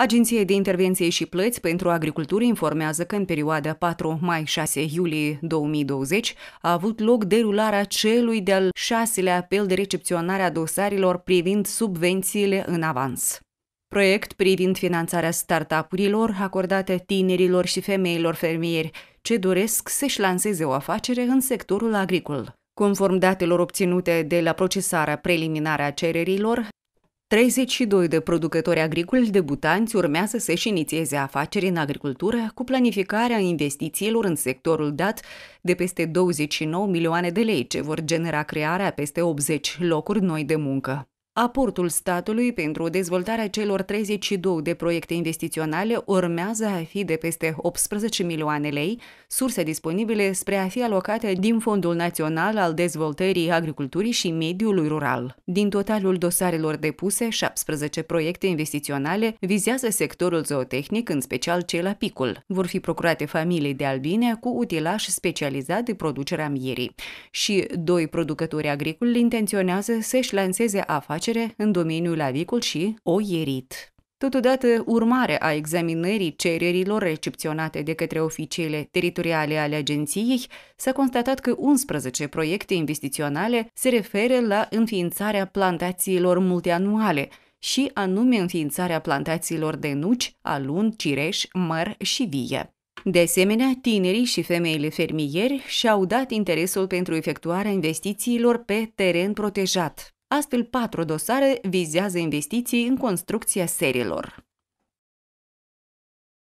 Agenția de Intervenție și Plăți pentru Agricultură informează că în perioada 4 mai-6 iulie 2020 a avut loc derularea celui de-al șaselea apel de recepționare a dosarelor privind subvențiile în avans. Proiect privind finanțarea startup-urilor acordate tinerilor și femeilor fermieri ce doresc să-și lanseze o afacere în sectorul agricol. Conform datelor obținute de la procesarea preliminară a cererilor, 32 de producători agricoli debutanți urmează să-și inițieze afaceri în agricultură cu planificarea investițiilor în sectorul dat de peste 29 milioane de lei ce vor genera crearea peste 80 locuri noi de muncă. Aportul statului pentru dezvoltarea celor 32 de proiecte investiționale urmează a fi de peste 18 milioane lei, surse disponibile spre a fi alocate din Fondul Național al Dezvoltării Agriculturii și Mediului Rural. Din totalul dosarelor depuse, 17 proiecte investiționale vizează sectorul zootehnic, în special cel apicul. Vor fi procurate familii de albine cu utilaj specializat de producerea mierii. Și doi producători agricoli intenționează să-și lanseze afaceri afacere în domeniul avicul și oierit. Totodată, urmare a examinării cererilor recepționate de către oficiile teritoriale ale agenției, s-a constatat că 11 proiecte investiționale se referă la înființarea plantațiilor multianuale și anume înființarea plantațiilor de nuci, alun, cireș, măr și vie. De asemenea, tinerii și femeile fermieri și-au dat interesul pentru efectuarea investițiilor pe teren protejat, Astfel, patru dosare vizează investiții în construcția serilor.